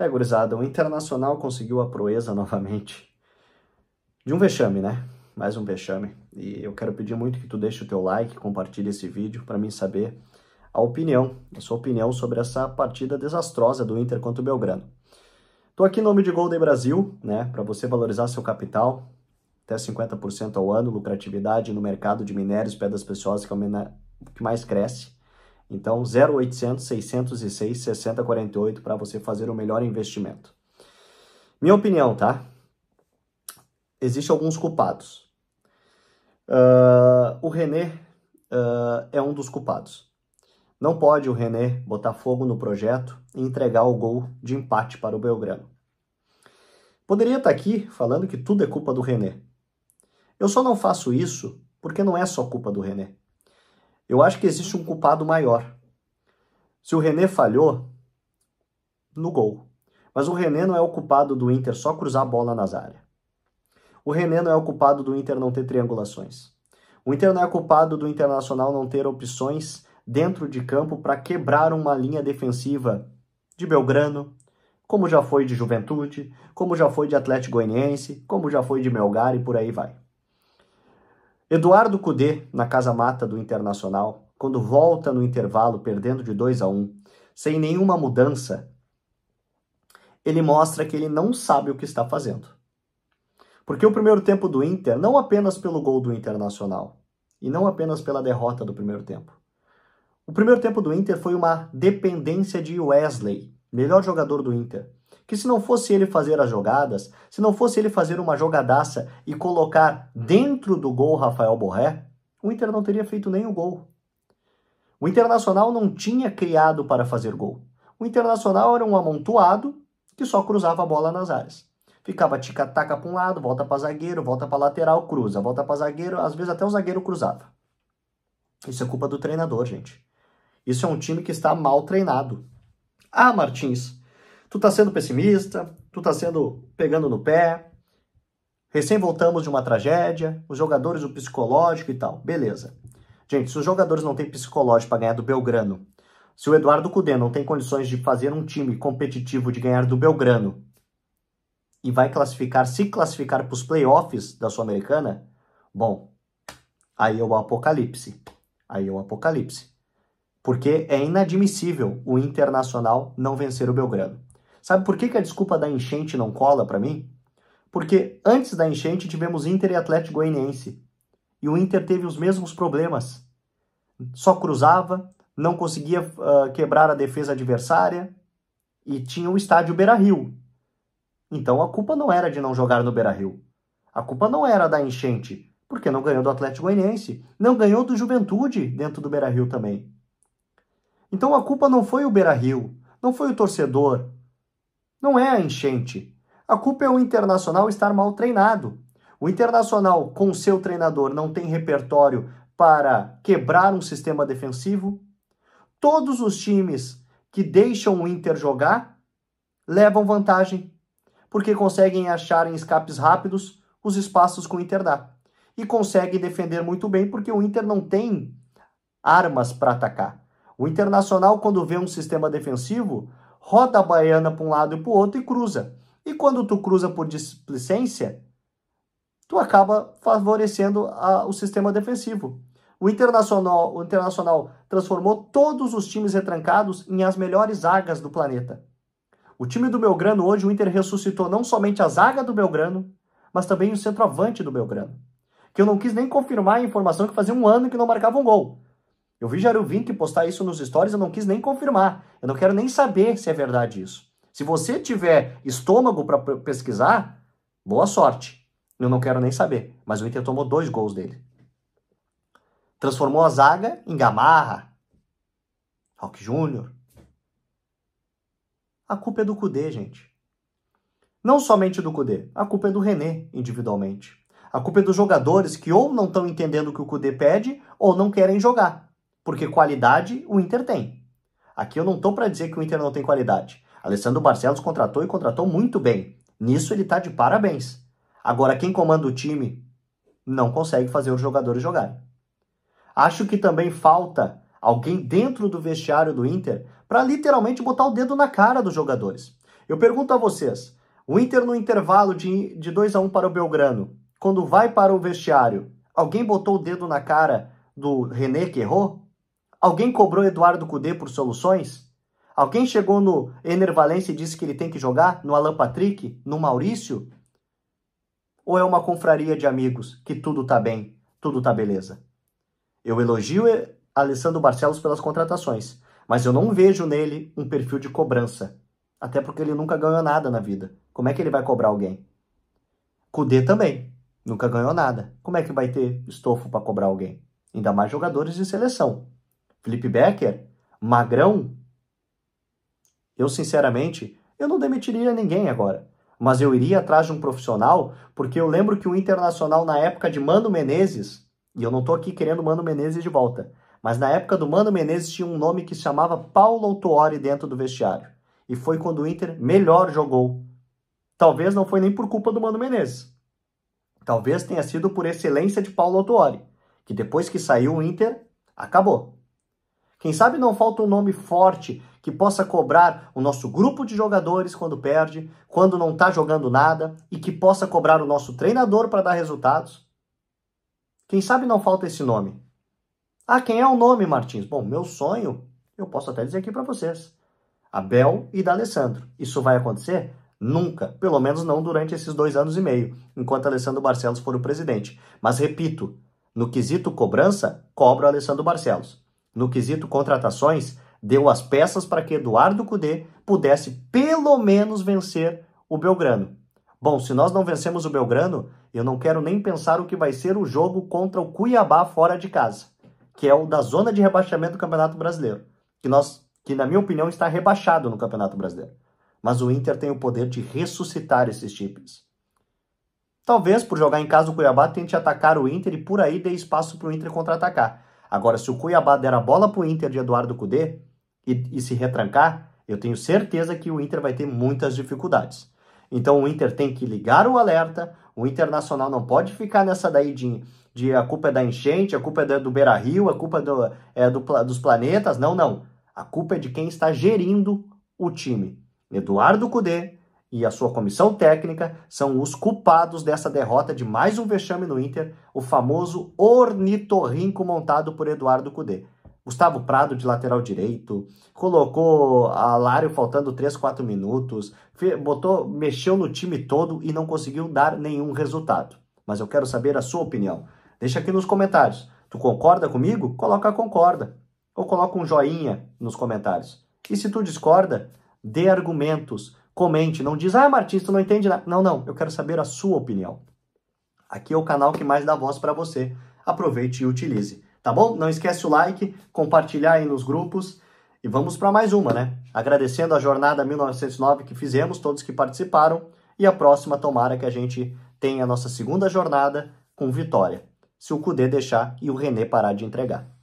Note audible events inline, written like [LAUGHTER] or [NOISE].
É, gurizada, o Internacional conseguiu a proeza [LAUGHS] novamente de um vexame, né? Mais um vexame. E eu quero pedir muito que tu deixe o teu like, compartilhe esse vídeo para mim saber a opinião, a sua opinião sobre essa partida desastrosa do Inter contra o Belgrano. Tô aqui em nome de Golden Brasil, né, para você valorizar seu capital, até 50% ao ano, lucratividade no mercado de minérios, pedras preciosas, que é o que mais cresce. Então, 0800 606 6048 para você fazer o melhor investimento. Minha opinião, tá? Existem alguns culpados. Uh, o René uh, ah, é um dos culpados. Não pode o René botar fogo no projeto e entregar o gol de empate para o Belgrano. Poderia estar tá aqui falando que tudo é culpa do René. Eu só não faço isso porque não é só culpa do René. Eu acho que existe um culpado maior. Se o René falhou, no gol. Mas o René não é o culpado do Inter só cruzar a bola nas áreas. O René não é o culpado do Inter não ter triangulações. O Inter não é culpado do Internacional não ter opções dentro de campo para quebrar uma linha defensiva de Belgrano, como já foi de Juventude, como já foi de Atlético Goianiense, como já foi de Melgar e por aí vai. Eduardo Cudê, na Casa Mata do Internacional, quando volta no intervalo perdendo de 2 a 1, um, sem nenhuma mudança, ele mostra que ele não sabe o que está fazendo. Porque o primeiro tempo do Inter, não apenas pelo gol do Internacional, e não apenas pela derrota do primeiro tempo. O primeiro tempo do Inter foi uma dependência de Wesley, melhor jogador do Inter, que se não fosse ele fazer as jogadas, se não fosse ele fazer uma jogadaça e colocar dentro do gol Rafael Borré, o Inter não teria feito nem o gol. O Internacional não tinha criado para fazer gol. O Internacional era um amontoado que só cruzava a bola nas áreas. Ficava tica-taca para um lado, volta para zagueiro, volta para lateral, cruza, volta para zagueiro, às vezes até o zagueiro cruzava. Isso é culpa do treinador, gente. Isso é um time que está mal treinado. Ah, Martins, Tu tá sendo pessimista, tu tá sendo pegando no pé. Recém voltamos de uma tragédia, os jogadores, o psicológico e tal. Beleza. Gente, se os jogadores não têm psicológico para ganhar do Belgrano, se o Eduardo Cudê não tem condições de fazer um time competitivo de ganhar do Belgrano e vai classificar, se classificar para os playoffs da Sul-Americana, bom, aí é o apocalipse. Aí é o apocalipse. Porque é inadmissível o Internacional não vencer o Belgrano. Sabe por que, que a desculpa da enchente não cola para mim? Porque antes da enchente tivemos Inter e Atlético Goianiense. E o Inter teve os mesmos problemas. Só cruzava, não conseguia uh, quebrar a defesa adversária e tinha o estádio Beira-Rio. Então a culpa não era de não jogar no Beira-Rio. A culpa não era da enchente, porque não ganhou do Atlético Goianiense, não ganhou do Juventude dentro do Beira-Rio também. Então a culpa não foi o Beira-Rio, não foi o torcedor, não é a enchente. A culpa é o Internacional estar mal treinado. O Internacional, com seu treinador, não tem repertório para quebrar um sistema defensivo. Todos os times que deixam o Inter jogar levam vantagem, porque conseguem achar em escapes rápidos os espaços que o Inter dá. E conseguem defender muito bem, porque o Inter não tem armas para atacar. O Internacional, quando vê um sistema defensivo, roda a baiana para um lado e para o outro e cruza. E quando tu cruza por displicência, tu acaba favorecendo a, o sistema defensivo. O Internacional, o Internacional transformou todos os times retrancados em as melhores zagas do planeta. O time do Belgrano hoje, o Inter ressuscitou não somente a zaga do Belgrano, mas também o centroavante do Belgrano. Que eu não quis nem confirmar a informação que fazia um ano que não marcava um gol. Eu vi Jaruvink postar isso nos stories, eu não quis nem confirmar. Eu não quero nem saber se é verdade isso. Se você tiver estômago para pesquisar, boa sorte. Eu não quero nem saber. Mas o Inter tomou dois gols dele. Transformou a zaga em Gamarra, Rock Júnior. A culpa é do Cudê, gente. Não somente do Cudê, a culpa é do René individualmente. A culpa é dos jogadores que ou não estão entendendo o que o Cudê pede ou não querem jogar porque qualidade o Inter tem. Aqui eu não estou para dizer que o Inter não tem qualidade. Alessandro Barcelos contratou e contratou muito bem. Nisso ele está de parabéns. Agora, quem comanda o time não consegue fazer os jogadores jogarem. Acho que também falta alguém dentro do vestiário do Inter para literalmente botar o dedo na cara dos jogadores. Eu pergunto a vocês: o Inter no intervalo de, de 2 a 1 um para o Belgrano, quando vai para o vestiário, alguém botou o dedo na cara do René que errou? Alguém cobrou Eduardo Cudê por soluções? Alguém chegou no Ener e disse que ele tem que jogar? No Alan Patrick? No Maurício? Ou é uma confraria de amigos que tudo tá bem, tudo tá beleza? Eu elogio eh, Alessandro Barcelos pelas contratações, mas eu não vejo nele um perfil de cobrança. Até porque ele nunca ganhou nada na vida. Como é que ele vai cobrar alguém? Cudê também. Nunca ganhou nada. Como é que vai ter estofo para cobrar alguém? Ainda mais jogadores de seleção. Felipe Becker, Magrão. Eu, sinceramente, eu não demitiria ninguém agora, mas eu iria atrás de um profissional, porque eu lembro que o Internacional, na época de Mano Menezes, e eu não estou aqui querendo Mano Menezes de volta, mas na época do Mano Menezes tinha um nome que se chamava Paulo Autuori dentro do vestiário. E foi quando o Inter melhor jogou. Talvez não foi nem por culpa do Mano Menezes. Talvez tenha sido por excelência de Paulo Autuori, que depois que saiu o Inter, acabou. Quem sabe não falta um nome forte que possa cobrar o nosso grupo de jogadores quando perde, quando não está jogando nada e que possa cobrar o nosso treinador para dar resultados? Quem sabe não falta esse nome? Ah, quem é o nome, Martins? Bom, meu sonho, eu posso até dizer aqui para vocês. Abel e D'Alessandro. Isso vai acontecer? Nunca, pelo menos não durante esses dois anos e meio, enquanto Alessandro Barcelos for o presidente. Mas repito, no quesito cobrança, cobra Alessandro Barcelos no quesito contratações, deu as peças para que Eduardo Cudê pudesse pelo menos vencer o Belgrano. Bom, se nós não vencemos o Belgrano, eu não quero nem pensar o que vai ser o jogo contra o Cuiabá fora de casa, que é o da zona de rebaixamento do Campeonato Brasileiro, que nós, que na minha opinião está rebaixado no Campeonato Brasileiro. Mas o Inter tem o poder de ressuscitar esses times. Talvez por jogar em casa o Cuiabá tente atacar o Inter e por aí dê espaço para o Inter contra-atacar. Agora, se o Cuiabá der a bola para o Inter de Eduardo Cudê e, e se retrancar, eu tenho certeza que o Inter vai ter muitas dificuldades. Então o Inter tem que ligar o alerta, o Internacional não pode ficar nessa daí de, de a culpa é da enchente, a culpa é do Beira-Rio, a culpa é, do, é do, dos planetas, não, não. A culpa é de quem está gerindo o time. Eduardo Cudê, e a sua comissão técnica são os culpados dessa derrota de mais um vexame no Inter, o famoso ornitorrinco montado por Eduardo Cudê. Gustavo Prado de lateral direito, colocou Alário faltando 3, 4 minutos, botou, mexeu no time todo e não conseguiu dar nenhum resultado. Mas eu quero saber a sua opinião. Deixa aqui nos comentários. Tu concorda comigo? Coloca concorda. Ou coloca um joinha nos comentários. E se tu discorda, dê argumentos, comente, não diz, ah, Martins, tu não entende nada. Não, não, eu quero saber a sua opinião. Aqui é o canal que mais dá voz para você. Aproveite e utilize, tá bom? Não esquece o like, compartilhar aí nos grupos e vamos para mais uma, né? Agradecendo a jornada 1909 que fizemos, todos que participaram, e a próxima tomara que a gente tenha a nossa segunda jornada com vitória, se o Cudê deixar e o René parar de entregar.